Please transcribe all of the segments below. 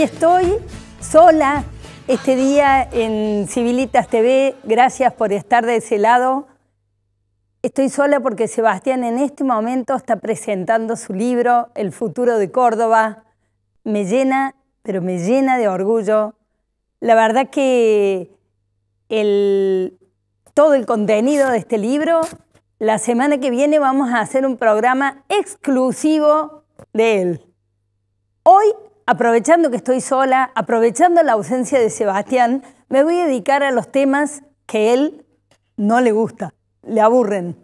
Aquí estoy, sola, este día en Civilitas TV. Gracias por estar de ese lado. Estoy sola porque Sebastián en este momento está presentando su libro El futuro de Córdoba. Me llena, pero me llena de orgullo. La verdad que todo el contenido de este libro, la semana que viene vamos a hacer un programa exclusivo de él. Hoy aprovechando que estoy sola, aprovechando la ausencia de Sebastián, me voy a dedicar a los temas que él no le gusta, le aburren.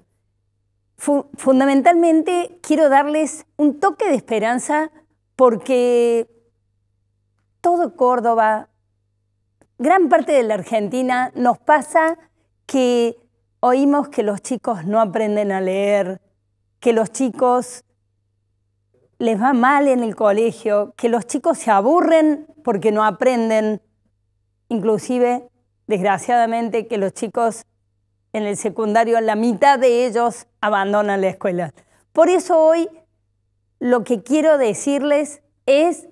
fundamentalmente quiero darles un toque de esperanza porque todo Córdoba, gran parte de la Argentina, nos pasa que oímos que los chicos no aprenden a leer, que los chicos les va mal en el colegio, que los chicos se aburren porque no aprenden, inclusive, desgraciadamente, que los chicos en el secundario, la mitad de ellos abandonan la escuela. Por eso hoy lo que quiero decirles es,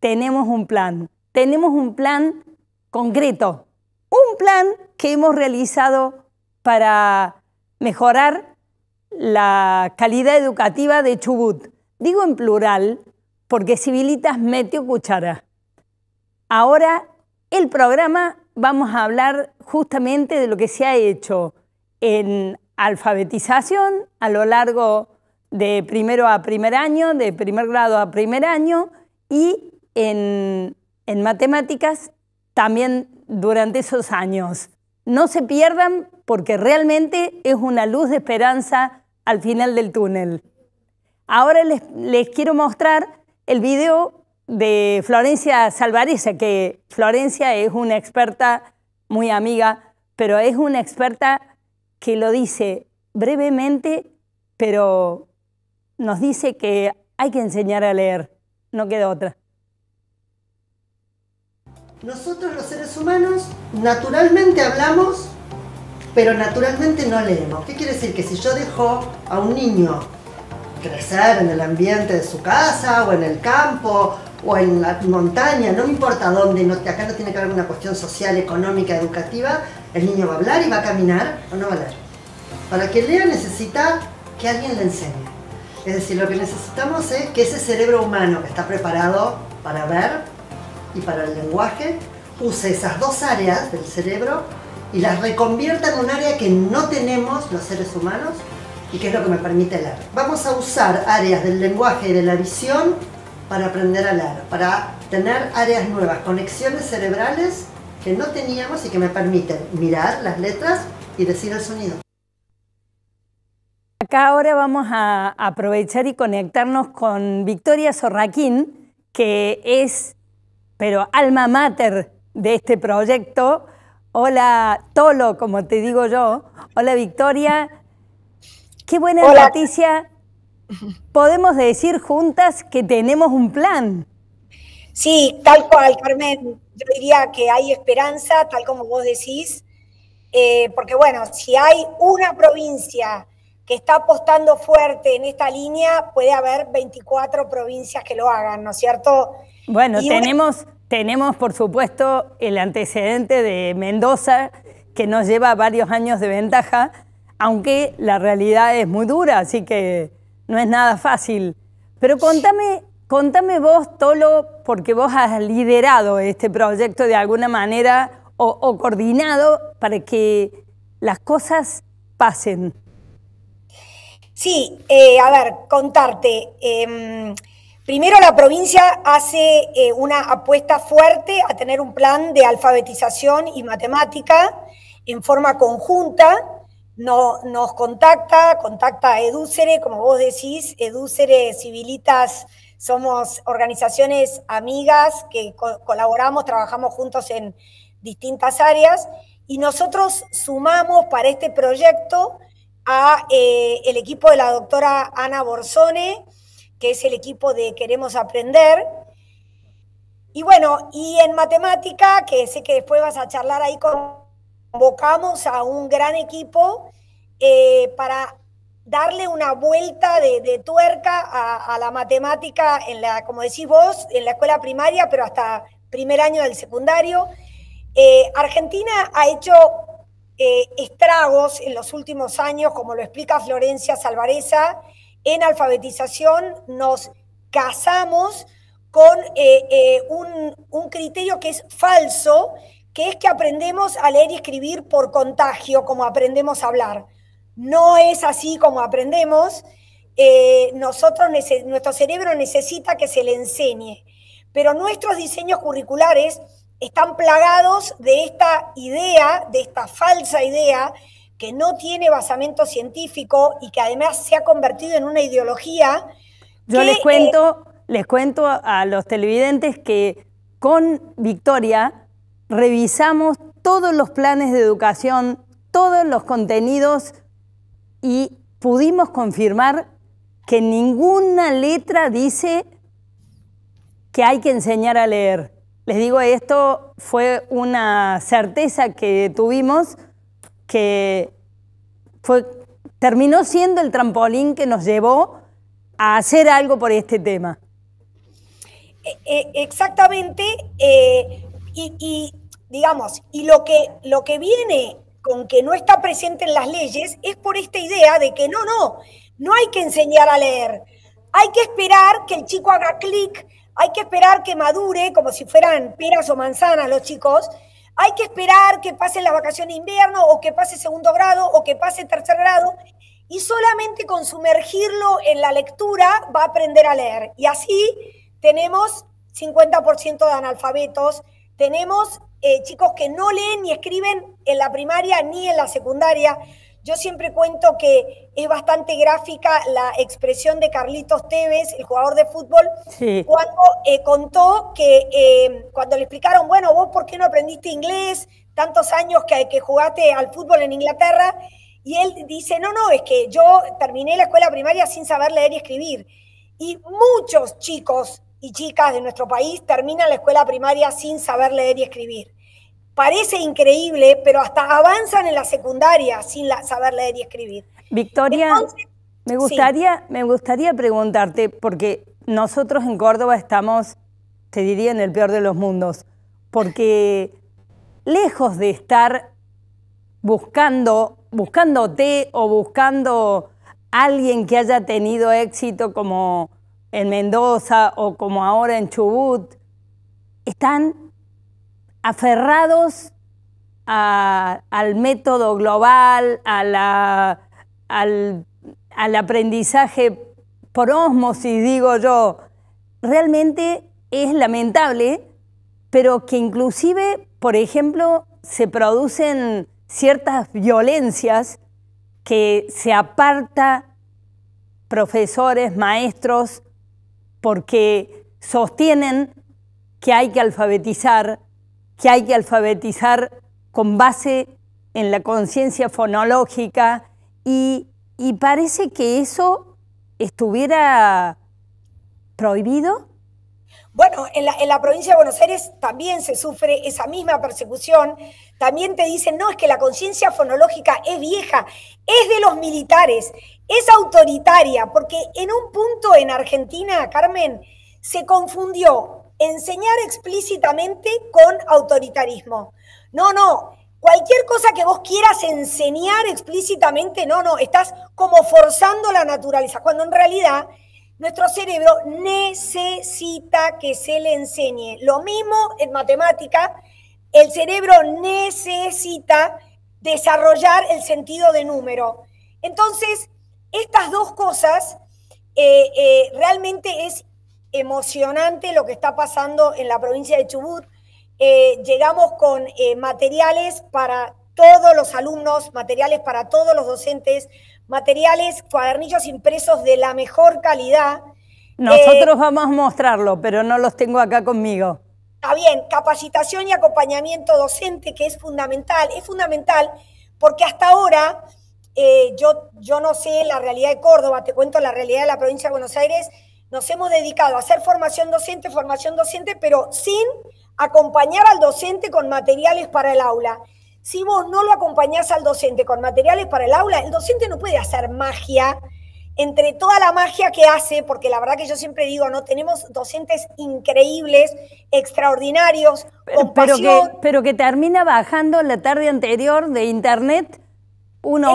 tenemos un plan, tenemos un plan concreto, un plan que hemos realizado para mejorar la calidad educativa de Chubut. Digo en plural porque civilitas metió cuchara. Ahora, el programa vamos a hablar justamente de lo que se ha hecho en alfabetización a lo largo de primero a primer año, de primer grado a primer año y en matemáticas también durante esos años. No se pierdan porque realmente es una luz de esperanza al final del túnel. Ahora les, quiero mostrar el video de Florencia Salvarese, que Florencia es una experta, muy amiga, pero es una experta que lo dice brevemente, pero nos dice que hay que enseñar a leer, no queda otra. Nosotros los seres humanos naturalmente hablamos, pero naturalmente no leemos. ¿Qué quiere decir? Que si yo dejo a un niño crecer en el ambiente de su casa o en el campo o en la montaña, no importa dónde, no, acá no tiene que haber una cuestión social, económica, educativa, el niño va a hablar y va a caminar o no va a leer. Para que lea necesita que alguien le enseñe. Es decir, lo que necesitamos es que ese cerebro humano que está preparado para ver y para el lenguaje, use esas dos áreas del cerebro y las reconvierta en un área que no tenemos los seres humanos y qué es lo que me permite hablar. Vamos a usar áreas del lenguaje y de la visión para aprender a hablar, para tener áreas nuevas, conexiones cerebrales que no teníamos y que me permiten mirar las letras y decir el sonido. Acá ahora vamos a aprovechar y conectarnos con Victoria Zorraquín, que es, pero alma mater de este proyecto. Hola, Tolo, como te digo yo. Hola, Victoria. Qué buena noticia. Podemos decir juntas que tenemos un plan. Sí, tal cual, Carmen. Yo diría que hay esperanza, tal como vos decís, eh, porque bueno, si hay una provincia que está apostando fuerte en esta línea, puede haber 24 provincias que lo hagan, ¿no es cierto? Bueno, tenemos, tenemos por supuesto el antecedente de Mendoza, que nos lleva varios años de ventaja, aunque la realidad es muy dura, así que no es nada fácil. Pero contame, contame vos, Tolo, porque vos has liderado este proyecto de alguna manera o, coordinado para que las cosas pasen. Sí, eh, a ver, contarte. Em, primero la provincia hace eh, una apuesta fuerte a tener un plan de alfabetización y matemática en forma conjunta nos contacta, contacta a Educere, como vos decís, Educere, Civilitas, somos organizaciones amigas que colaboramos, trabajamos juntos en distintas áreas y nosotros sumamos para este proyecto a eh, el equipo de la doctora Ana Borsone, que es el equipo de Queremos Aprender. Y bueno, y en matemática, que sé que después vas a charlar ahí con convocamos a un gran equipo eh, para darle una vuelta de, tuerca a, la matemática en la, como decís vos, en la escuela primaria, pero hasta primer año del secundario. Eh, Argentina ha hecho eh, estragos en los últimos años, como lo explica Florencia Salvareza, en alfabetización nos casamos con un, un, criterio que es falso que es que aprendemos a leer y escribir por contagio, como aprendemos a hablar. No es así como aprendemos. Eh, nosotros, nuestro cerebro necesita que se le enseñe, pero nuestros diseños curriculares están plagados de esta idea, de esta falsa idea, que no tiene basamento científico y que además se ha convertido en una ideología. Yo les cuento, eh, les cuento a los televidentes que con Victoria revisamos todos los planes de educación, todos los contenidos y pudimos confirmar que ninguna letra dice que hay que enseñar a leer. Les digo, esto fue una certeza que tuvimos que fue, terminó siendo el trampolín que nos llevó a hacer algo por este tema. E, e, exactamente. Eh, y, digamos, y lo que, lo que viene con que no está presente en las leyes es por esta idea de que no, no, no hay que enseñar a leer, hay que esperar que el chico haga clic, hay que esperar que madure, como si fueran peras o manzanas los chicos, hay que esperar que pase la vacación de invierno o que pase segundo grado o que pase tercer grado y solamente con sumergirlo en la lectura va a aprender a leer. Y así tenemos 50% de analfabetos, tenemos eh, chicos que no leen ni escriben en la primaria ni en la secundaria. Yo siempre cuento que es bastante gráfica la expresión de Carlitos Tevez, el jugador de fútbol, cuando eh, contó que eh, cuando le explicaron, bueno, vos por qué no aprendiste inglés, tantos años que, que jugaste al fútbol en Inglaterra, y él dice, no, no, es que yo terminé la escuela primaria sin saber leer y escribir. Y muchos chicos y chicas de nuestro país terminan la escuela primaria sin saber leer y escribir. Parece increíble, pero hasta avanzan en la secundaria sin saber leer y escribir. Victoria, me, gustaría, me gustaría preguntarte, porque nosotros en Córdoba estamos, te diría, en el peor de los mundos, porque lejos de estar buscando, buscándote o buscando alguien que haya tenido éxito como en Mendoza o como ahora en Chubut, están aferrados al método global, al, al aprendizaje por osmosis, digo yo. Realmente es lamentable, pero que inclusive, por ejemplo, se producen ciertas violencias que se aparta profesores, maestros porque sostienen que hay que alfabetizar, que hay que alfabetizar con base en la conciencia fonológica y, parece que eso estuviera prohibido. Bueno, en la, provincia de Buenos Aires también se sufre esa misma persecución. También te dicen, no, es que la conciencia fonológica es vieja, es de los militares, es autoritaria, porque en un punto en Argentina, Carmen, se confundió enseñar explícitamente con autoritarismo. No, no, cualquier cosa que vos quieras enseñar explícitamente, no, no, estás como forzando la naturaleza, cuando en realidad nuestro cerebro necesita que se le enseñe. Lo mismo en matemática, el cerebro necesita desarrollar el sentido de número. Entonces, estas dos cosas, eh, eh, realmente es emocionante lo que está pasando en la provincia de Chubut. Eh, llegamos con materiales para todos los alumnos, materiales para todos los docentes, materiales, cuadernillos impresos de la mejor calidad. Nosotros vamos a mostrarlo, pero no los tengo acá conmigo. Está bien, capacitación y acompañamiento docente, que es fundamental. Es fundamental porque hasta ahora eh, yo, yo no sé la realidad de Córdoba, te cuento la realidad de la provincia de Buenos Aires. Nos hemos dedicado a hacer formación docente, formación docente, pero sin acompañar al docente con materiales para el aula. Si vos no lo acompañás al docente con materiales para el aula, el docente no puede hacer magia entre toda la magia que hace, porque la verdad que yo siempre digo, no tenemos docentes increíbles, extraordinarios, pero, Que, pero que termina bajando la tarde anterior de internet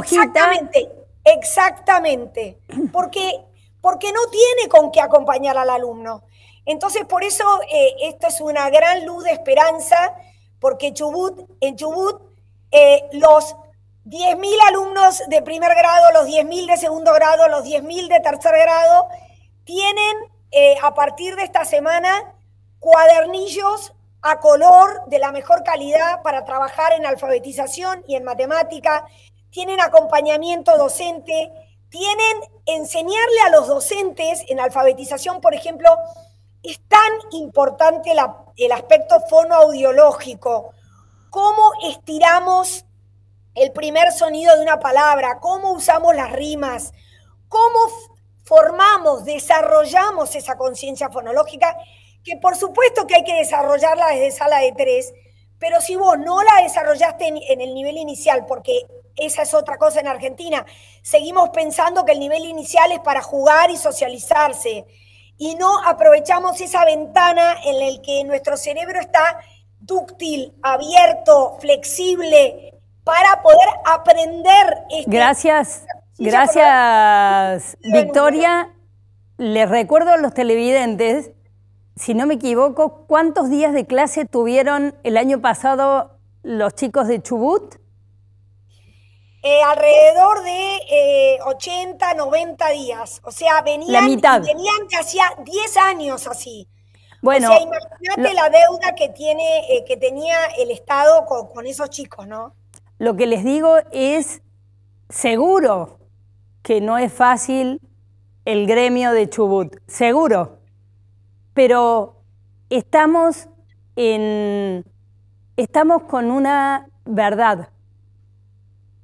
Exactamente, exactamente. Porque, porque no tiene con qué acompañar al alumno. Entonces, por eso eh, esto es una gran luz de esperanza, porque Chubut, en Chubut eh, los 10.000 alumnos de primer grado, los 10.000 de segundo grado, los 10.000 de tercer grado, tienen eh, a partir de esta semana cuadernillos a color de la mejor calidad para trabajar en alfabetización y en matemática, tienen acompañamiento docente, tienen enseñarle a los docentes en alfabetización, por ejemplo, es tan importante el aspecto fonoaudiológico, cómo estiramos el primer sonido de una palabra, cómo usamos las rimas, cómo formamos, desarrollamos esa conciencia fonológica, que por supuesto que hay que desarrollarla desde sala de tres, pero si vos no la desarrollaste en el nivel inicial porque esa es otra cosa en Argentina. Seguimos pensando que el nivel inicial es para jugar y socializarse y no aprovechamos esa ventana en la que nuestro cerebro está dúctil, abierto, flexible, para poder aprender. Este gracias, gracias Victoria. Les recuerdo a los televidentes, si no me equivoco, ¿cuántos días de clase tuvieron el año pasado los chicos de Chubut? Eh, alrededor de 80, eh, 90 días. O sea, venían, que hacía 10 años así. Bueno, o sea, imagínate la deuda que, tiene, eh, que tenía el Estado con, con esos chicos, ¿no? Lo que les digo es seguro que no es fácil el gremio de Chubut, seguro. Pero estamos en estamos con una verdad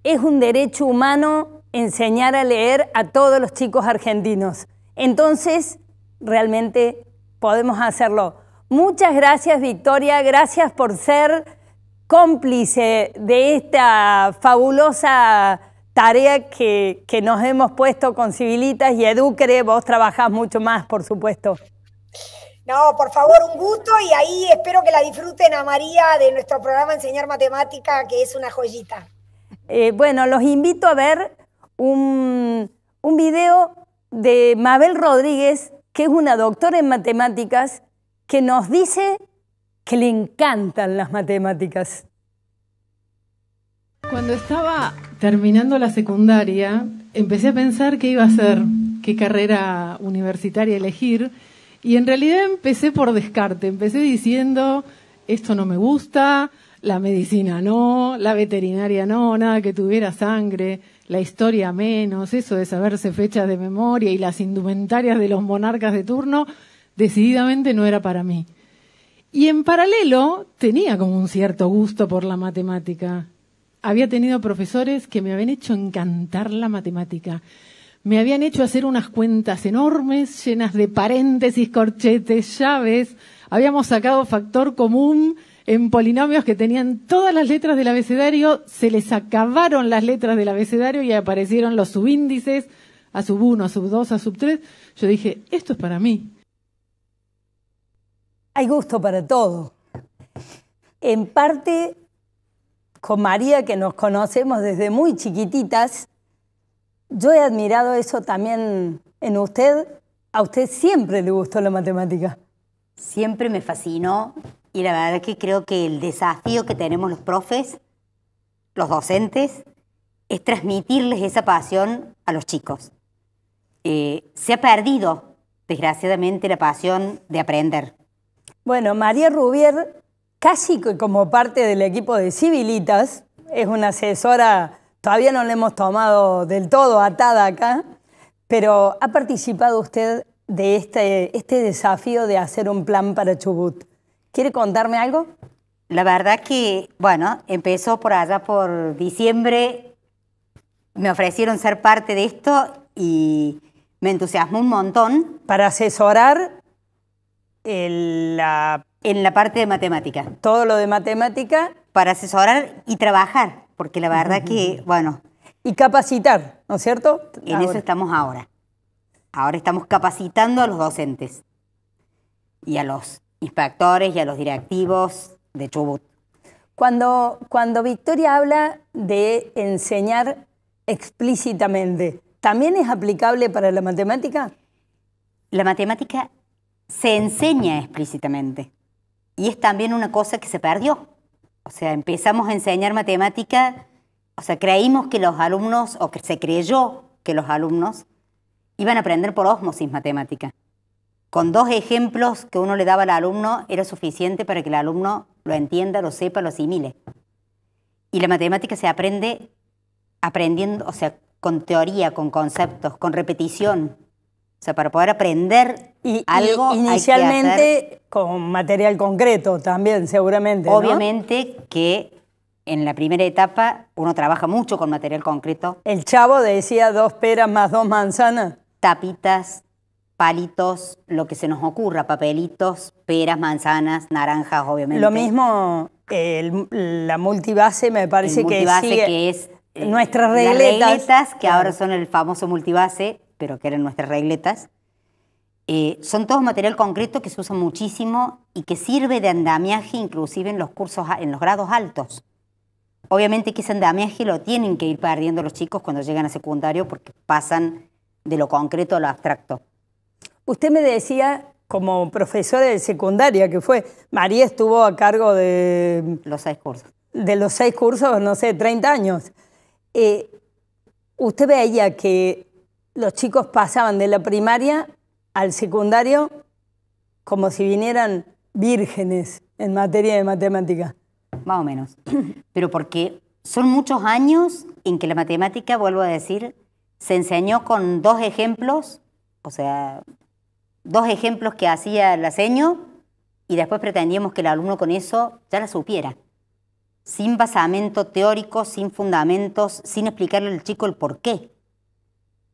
es un derecho humano enseñar a leer a todos los chicos argentinos. Entonces, realmente podemos hacerlo. Muchas gracias, Victoria. Gracias por ser cómplice de esta fabulosa tarea que, nos hemos puesto con Civilitas y Educre. Vos trabajás mucho más, por supuesto. No, por favor, un gusto y ahí espero que la disfruten a María de nuestro programa Enseñar Matemática, que es una joyita. Eh, bueno, los invito a ver un, un video de Mabel Rodríguez, que es una doctora en matemáticas, que nos dice que le encantan las matemáticas. Cuando estaba terminando la secundaria, empecé a pensar qué iba a hacer, qué carrera universitaria elegir, y en realidad empecé por descarte, empecé diciendo, esto no me gusta, la medicina no, la veterinaria no, nada que tuviera sangre, la historia menos, eso de saberse fechas de memoria y las indumentarias de los monarcas de turno, decididamente no era para mí. Y en paralelo tenía como un cierto gusto por la matemática. Había tenido profesores que me habían hecho encantar la matemática. Me habían hecho hacer unas cuentas enormes, llenas de paréntesis, corchetes, llaves. Habíamos sacado factor común en polinomios que tenían todas las letras del abecedario, se les acabaron las letras del abecedario y aparecieron los subíndices a sub 1, a sub 2, a sub 3. Yo dije, esto es para mí. Hay gusto para todo. En parte, con María, que nos conocemos desde muy chiquititas, yo he admirado eso también en usted. A usted siempre le gustó la matemática. Siempre me fascinó y la verdad es que creo que el desafío que tenemos los profes, los docentes, es transmitirles esa pasión a los chicos. Eh, se ha perdido, desgraciadamente, la pasión de aprender. Bueno, María Rubier, casi como parte del equipo de Civilitas, es una asesora, todavía no la hemos tomado del todo atada acá, pero ha participado usted de este, este desafío de hacer un plan para Chubut. ¿Quiere contarme algo? La verdad que, bueno, empezó por allá por diciembre, me ofrecieron ser parte de esto y me entusiasmó un montón. Para asesorar en la... En la parte de matemática. Todo lo de matemática. Para asesorar y trabajar, porque la verdad que, bueno... Y capacitar, ¿no es cierto? En eso estamos ahora. Ahora estamos capacitando a los docentes y a los inspectores y a los directivos de Chubut. Cuando, cuando Victoria habla de enseñar explícitamente, ¿también es aplicable para la matemática? La matemática se enseña explícitamente y es también una cosa que se perdió. O sea, empezamos a enseñar matemática, o sea, creímos que los alumnos, o que se creyó que los alumnos, iban a aprender por osmosis matemática con dos ejemplos que uno le daba al alumno era suficiente para que el alumno lo entienda, lo sepa, lo asimile. Y la matemática se aprende aprendiendo, o sea, con teoría, con conceptos, con repetición. O sea, para poder aprender y, algo. inicialmente con material concreto también, seguramente. Obviamente que en la primera etapa uno trabaja mucho con material concreto. El chavo decía dos peras más dos manzanas. Tapitas, palitos, lo que se nos ocurra, papelitos, peras, manzanas, naranjas, obviamente. Lo mismo la multibase me parece que, que es eh, nuestras regletas. Las regletas que ahora son el famoso multibase, pero que eran nuestras regletas. Eh, son todo material concreto que se usa muchísimo y que sirve de andamiaje inclusive en los cursos, en los grados altos. Obviamente que ese andamiaje lo tienen que ir perdiendo los chicos cuando llegan a secundario porque pasan de lo concreto a lo abstracto. Usted me decía, como profesora de secundaria que fue, María estuvo a cargo de... Los seis cursos. De los seis cursos, no sé, 30 años. Eh, usted veía que los chicos pasaban de la primaria al secundario como si vinieran vírgenes en materia de matemática. Más o menos. Pero porque son muchos años en que la matemática, vuelvo a decir, se enseñó con dos ejemplos, o sea, dos ejemplos que hacía el aseño y después pretendíamos que el alumno con eso ya la supiera. Sin basamento teórico, sin fundamentos, sin explicarle al chico el por qué.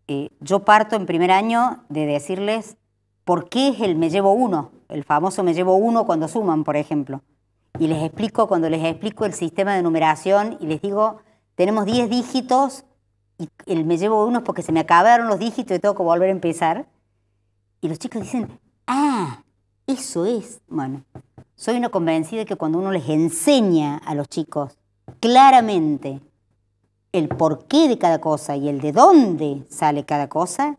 Eh, yo parto en primer año de decirles por qué es el me llevo uno, el famoso me llevo uno cuando suman, por ejemplo. Y les explico, cuando les explico el sistema de numeración y les digo, tenemos 10 dígitos y el me llevo uno es porque se me acabaron los dígitos y tengo que volver a empezar. Y los chicos dicen, ah, eso es. Bueno, soy una convencida de que cuando uno les enseña a los chicos claramente el porqué de cada cosa y el de dónde sale cada cosa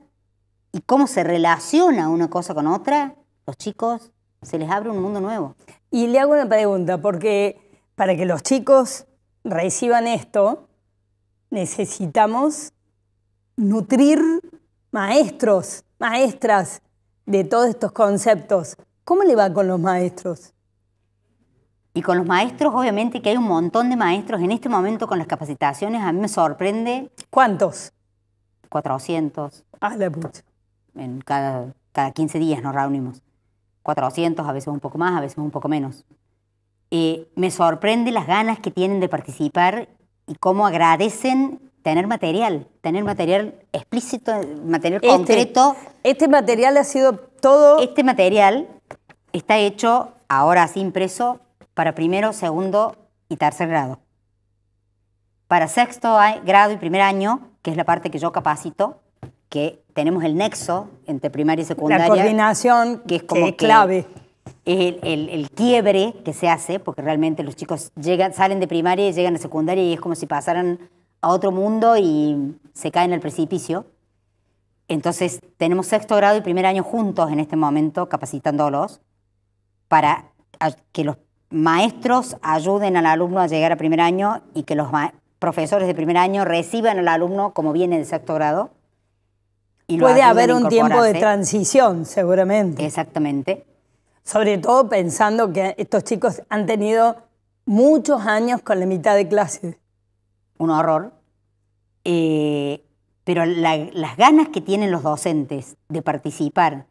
y cómo se relaciona una cosa con otra, los chicos se les abre un mundo nuevo. Y le hago una pregunta, porque para que los chicos reciban esto, necesitamos nutrir maestros, maestras, de todos estos conceptos, ¿cómo le va con los maestros? Y con los maestros, obviamente que hay un montón de maestros en este momento con las capacitaciones, a mí me sorprende. ¿Cuántos? 400. Ah, la pucha. En cada, cada 15 días nos reunimos. 400, a veces un poco más, a veces un poco menos. Eh, me sorprende las ganas que tienen de participar y cómo agradecen tener material, tener material explícito, material este, concreto. Este material ha sido todo... Este material está hecho ahora así impreso para primero, segundo y tercer grado. Para sexto grado y primer año, que es la parte que yo capacito, que tenemos el nexo entre primaria y secundaria. La coordinación que es como es clave. El, quiebre que se hace, porque realmente los chicos salen de primaria y llegan a secundaria y es como si pasaran a otro mundo y se cae en el precipicio. Entonces tenemos sexto grado y primer año juntos en este momento, capacitándolos para que los maestros ayuden al alumno a llegar a primer año y que los profesores de primer año reciban al alumno como viene de sexto grado. Y Puede haber un tiempo de transición, seguramente. Exactamente. Sobre todo pensando que estos chicos han tenido muchos años con la mitad de clase. Un horror. Eh, pero las ganas que tienen los docentes de participar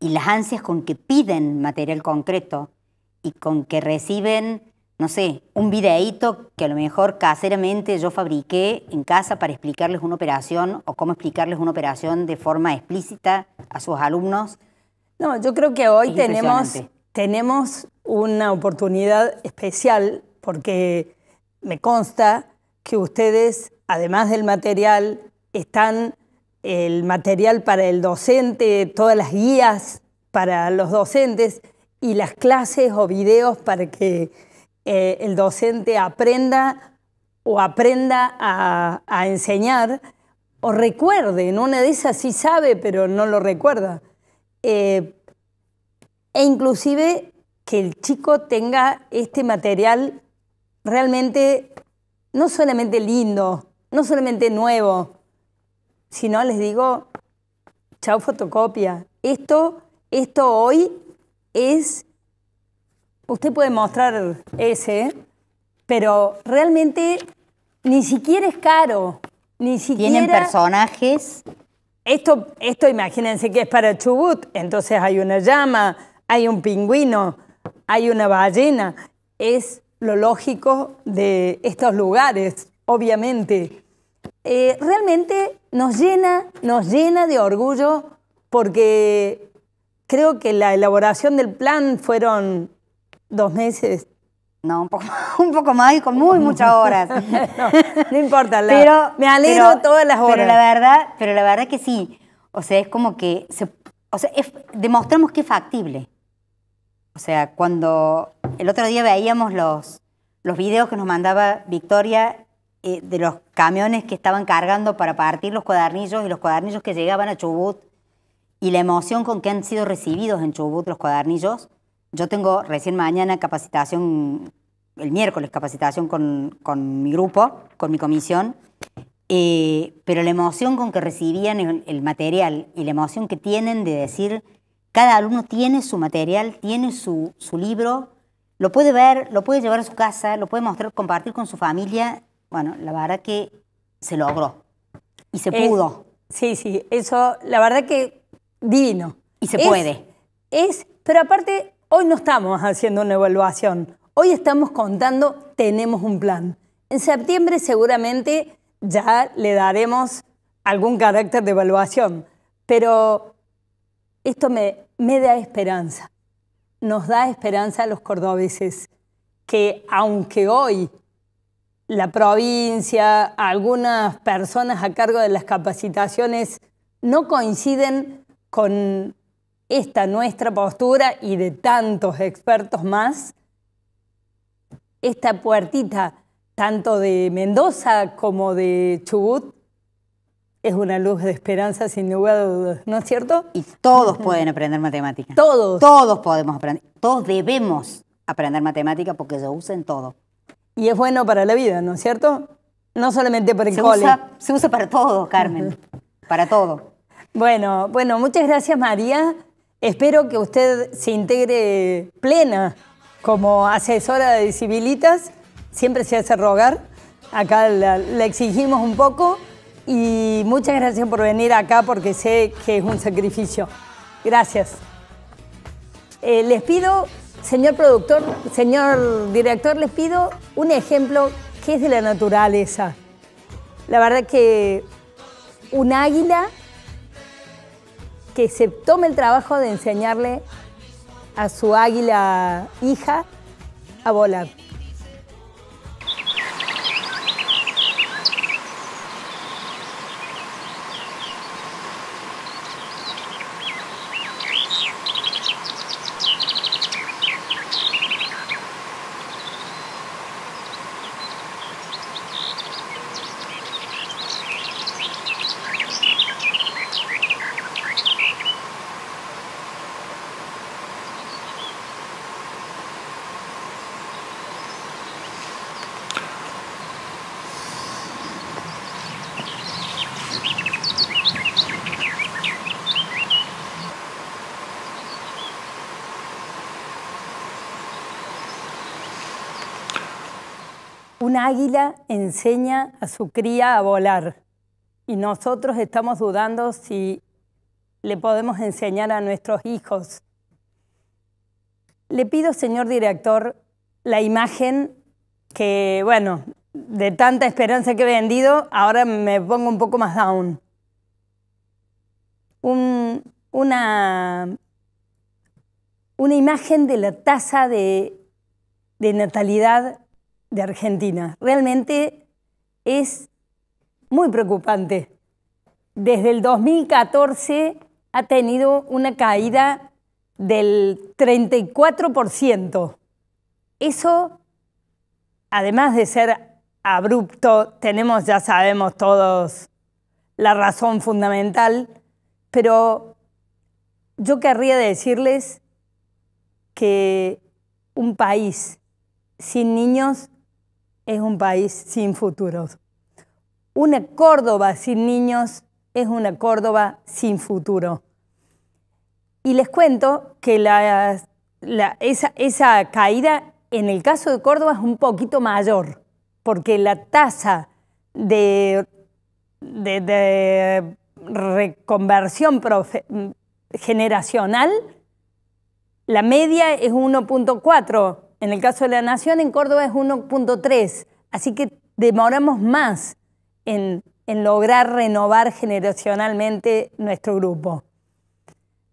y las ansias con que piden material concreto y con que reciben, no sé, un videíto que a lo mejor caseramente yo fabriqué en casa para explicarles una operación o cómo explicarles una operación de forma explícita a sus alumnos. No, yo creo que hoy tenemos, tenemos una oportunidad especial porque me consta que ustedes además del material, están el material para el docente, todas las guías para los docentes y las clases o videos para que eh, el docente aprenda o aprenda a, enseñar o recuerde. En una de esas sí sabe, pero no lo recuerda. Eh, e inclusive que el chico tenga este material realmente no solamente lindo, no solamente nuevo, sino les digo, chao fotocopia. Esto, esto hoy es, usted puede mostrar ese, pero realmente ni siquiera es caro, ni siquiera... Tienen personajes. Esto, esto imagínense que es para Chubut, entonces hay una llama, hay un pingüino, hay una ballena. Es lo lógico de estos lugares obviamente. Eh, realmente nos llena, nos llena de orgullo porque creo que la elaboración del plan fueron dos meses. No, un poco, más y con muy muchas horas. no, importa, la, pero, me alegro todas las horas. Pero la verdad, pero la verdad que sí. O sea, es como que demostramos que es factible. O sea, cuando el otro día veíamos los, los videos que nos mandaba Victoria eh, de los camiones que estaban cargando para partir los cuadernillos y los cuadernillos que llegaban a Chubut y la emoción con que han sido recibidos en Chubut los cuadernillos. Yo tengo recién mañana capacitación, el miércoles capacitación con, con mi grupo, con mi comisión, eh, pero la emoción con que recibían el, material y la emoción que tienen de decir, cada alumno tiene su material, tiene su, su libro, lo puede ver, lo puede llevar a su casa, lo puede mostrar, compartir con su familia bueno, la verdad que se logró y se pudo. Sí, sí, eso, la verdad que vino Y se puede. Es, pero aparte, hoy no estamos haciendo una evaluación. Hoy estamos contando, tenemos un plan. En septiembre seguramente ya le daremos algún carácter de evaluación, pero esto me, me da esperanza. Nos da esperanza a los cordobeses que aunque hoy la provincia, algunas personas a cargo de las capacitaciones no coinciden con esta nuestra postura y de tantos expertos más, esta puertita, tanto de Mendoza como de Chubut, es una luz de esperanza sin lugar ¿no es cierto? Y todos pueden aprender matemática, Todos. Todos podemos aprender. Todos debemos aprender matemática porque se usa todos. Y es bueno para la vida, ¿no es cierto? No solamente para el cole. se usa para todo, Carmen. para todo. Bueno, bueno, muchas gracias, María. Espero que usted se integre plena como asesora de civilitas. Siempre se hace rogar. Acá la, exigimos un poco. Y muchas gracias por venir acá porque sé que es un sacrificio. Gracias. Eh, les pido Señor productor, señor director, les pido un ejemplo que es de la naturaleza. La verdad que un águila que se tome el trabajo de enseñarle a su águila hija a volar. Un águila enseña a su cría a volar y nosotros estamos dudando si le podemos enseñar a nuestros hijos. Le pido, señor director, la imagen que, bueno, de tanta esperanza que he vendido, ahora me pongo un poco más down. una, imagen de la tasa de natalidad de Argentina. Realmente es muy preocupante. Desde el 2014 ha tenido una caída del 34%. Eso, además de ser abrupto, tenemos, ya sabemos todos, la razón fundamental, pero yo querría decirles que un país sin niños es un país sin futuro. Una Córdoba sin niños es una Córdoba sin futuro. Y les cuento que esa, caída en el caso de Córdoba es un poquito mayor, porque la tasa de, reconversión generacional, la media es 1.4 en el caso de la Nación, en Córdoba es 1.3. Así que demoramos más en, lograr renovar generacionalmente nuestro grupo.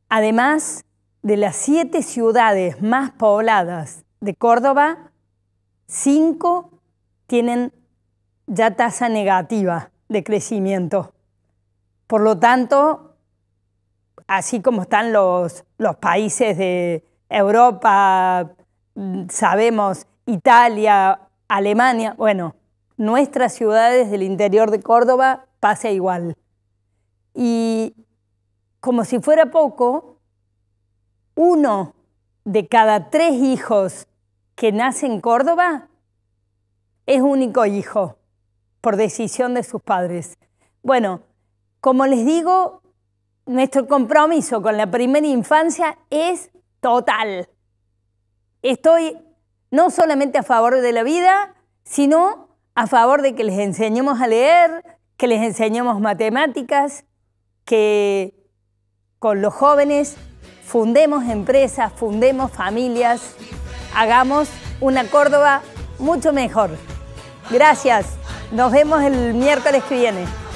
Además, de las siete ciudades más pobladas de Córdoba, cinco tienen ya tasa negativa de crecimiento. Por lo tanto, así como están los países de Europa, sabemos Italia, Alemania, bueno, nuestras ciudades del interior de Córdoba pasa igual. Y como si fuera poco, uno de cada tres hijos que nace en Córdoba es único hijo por decisión de sus padres. Bueno, como les digo, nuestro compromiso con la primera infancia es total estoy no solamente a favor de la vida, sino a favor de que les enseñemos a leer, que les enseñemos matemáticas, que con los jóvenes fundemos empresas, fundemos familias, hagamos una Córdoba mucho mejor. Gracias. Nos vemos el miércoles que viene.